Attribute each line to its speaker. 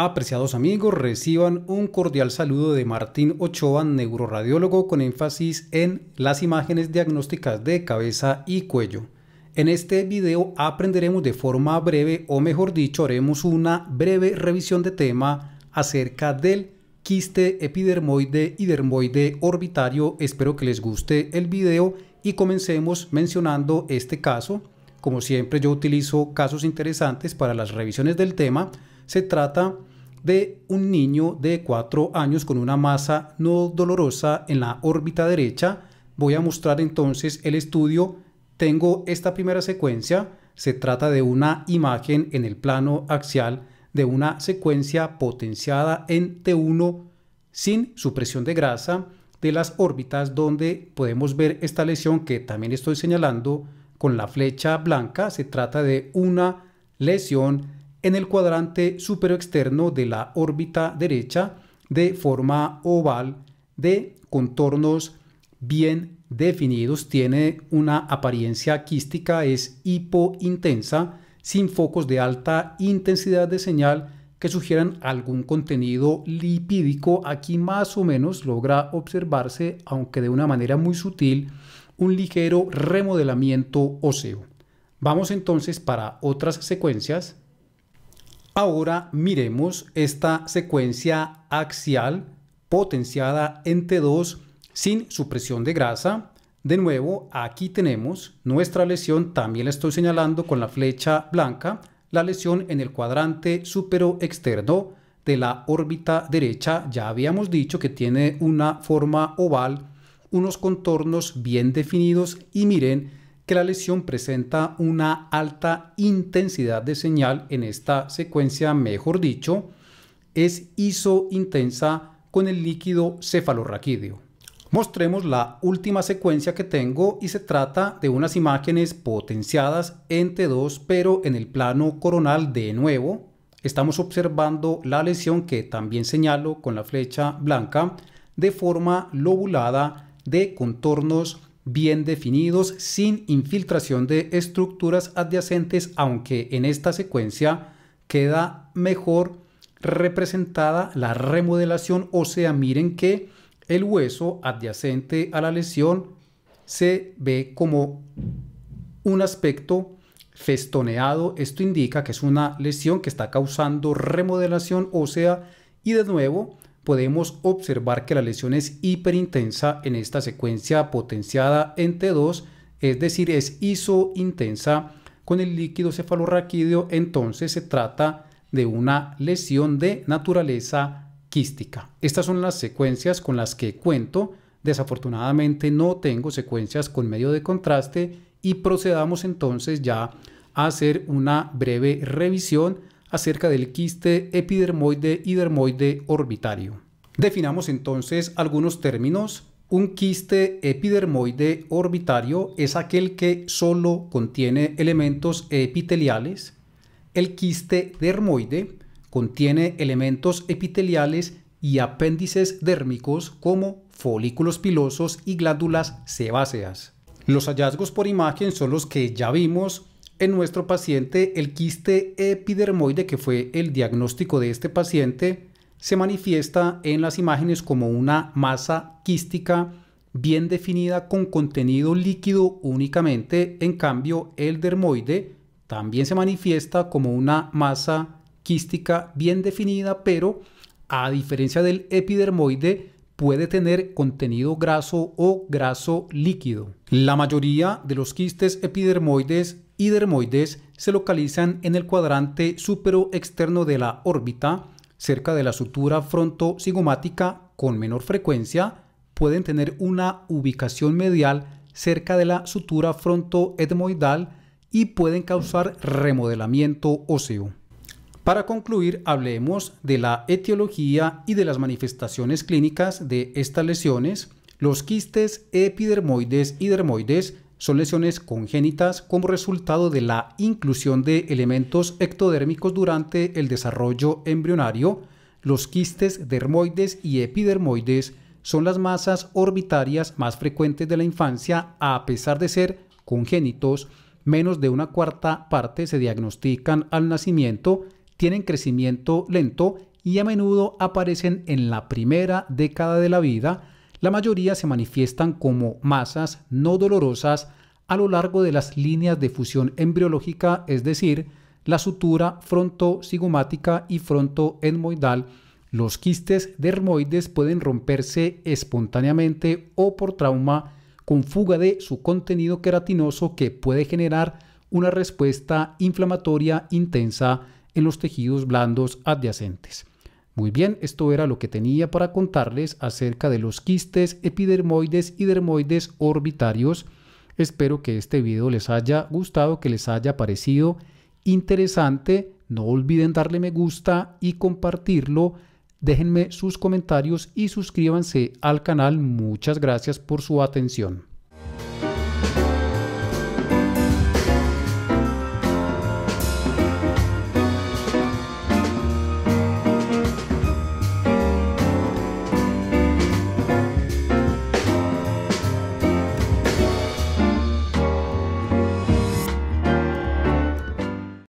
Speaker 1: Apreciados amigos, reciban un cordial saludo de Martín Ochoa, neuroradiólogo con énfasis en las imágenes diagnósticas de cabeza y cuello. En este video aprenderemos de forma breve, o mejor dicho, haremos una breve revisión de tema acerca del quiste epidermoide y dermoide orbitario. Espero que les guste el video y comencemos mencionando este caso. Como siempre yo utilizo casos interesantes para las revisiones del tema. Se trata de un niño de 4 años con una masa no dolorosa en la órbita derecha. Voy a mostrar entonces el estudio. Tengo esta primera secuencia. Se trata de una imagen en el plano axial de una secuencia potenciada en T1 sin supresión de grasa de las órbitas donde podemos ver esta lesión que también estoy señalando con la flecha blanca. Se trata de una lesión en el cuadrante externo de la órbita derecha de forma oval de contornos bien definidos, tiene una apariencia quística, es hipointensa, sin focos de alta intensidad de señal que sugieran algún contenido lipídico. Aquí más o menos logra observarse, aunque de una manera muy sutil, un ligero remodelamiento óseo. Vamos entonces para otras secuencias. Ahora miremos esta secuencia axial potenciada en T2 sin supresión de grasa. De nuevo, aquí tenemos nuestra lesión, también la estoy señalando con la flecha blanca, la lesión en el cuadrante externo de la órbita derecha. Ya habíamos dicho que tiene una forma oval, unos contornos bien definidos y miren, que la lesión presenta una alta intensidad de señal en esta secuencia, mejor dicho, es isointensa con el líquido cefalorraquídeo. Mostremos la última secuencia que tengo y se trata de unas imágenes potenciadas en T2 pero en el plano coronal de nuevo. Estamos observando la lesión que también señalo con la flecha blanca de forma lobulada de contornos bien definidos, sin infiltración de estructuras adyacentes, aunque en esta secuencia queda mejor representada la remodelación, o sea, miren que el hueso adyacente a la lesión se ve como un aspecto festoneado. Esto indica que es una lesión que está causando remodelación ósea y de nuevo podemos observar que la lesión es hiperintensa en esta secuencia potenciada en T2, es decir, es isointensa con el líquido cefalorraquídeo, entonces se trata de una lesión de naturaleza quística. Estas son las secuencias con las que cuento. Desafortunadamente no tengo secuencias con medio de contraste y procedamos entonces ya a hacer una breve revisión acerca del quiste epidermoide y dermoide orbitario. Definamos entonces algunos términos. Un quiste epidermoide orbitario es aquel que solo contiene elementos epiteliales. El quiste dermoide contiene elementos epiteliales y apéndices dérmicos como folículos pilosos y glándulas sebáceas. Los hallazgos por imagen son los que ya vimos en nuestro paciente, el quiste epidermoide, que fue el diagnóstico de este paciente, se manifiesta en las imágenes como una masa quística bien definida con contenido líquido únicamente. En cambio, el dermoide también se manifiesta como una masa quística bien definida, pero a diferencia del epidermoide, puede tener contenido graso o graso líquido. La mayoría de los quistes epidermoides y dermoides se localizan en el cuadrante externo de la órbita, cerca de la sutura frontosigomática con menor frecuencia, pueden tener una ubicación medial cerca de la sutura frontoetmoidal y pueden causar remodelamiento óseo. Para concluir, hablemos de la etiología y de las manifestaciones clínicas de estas lesiones. Los quistes epidermoides y dermoides son lesiones congénitas como resultado de la inclusión de elementos ectodérmicos durante el desarrollo embrionario. Los quistes dermoides y epidermoides son las masas orbitarias más frecuentes de la infancia, a pesar de ser congénitos. Menos de una cuarta parte se diagnostican al nacimiento tienen crecimiento lento y a menudo aparecen en la primera década de la vida, la mayoría se manifiestan como masas no dolorosas a lo largo de las líneas de fusión embriológica, es decir, la sutura frontozigomática y frontoenmoidal. Los quistes dermoides pueden romperse espontáneamente o por trauma con fuga de su contenido queratinoso que puede generar una respuesta inflamatoria intensa los tejidos blandos adyacentes. Muy bien, esto era lo que tenía para contarles acerca de los quistes epidermoides y dermoides orbitarios. Espero que este video les haya gustado, que les haya parecido interesante. No olviden darle me gusta y compartirlo. Déjenme sus comentarios y suscríbanse al canal. Muchas gracias por su atención.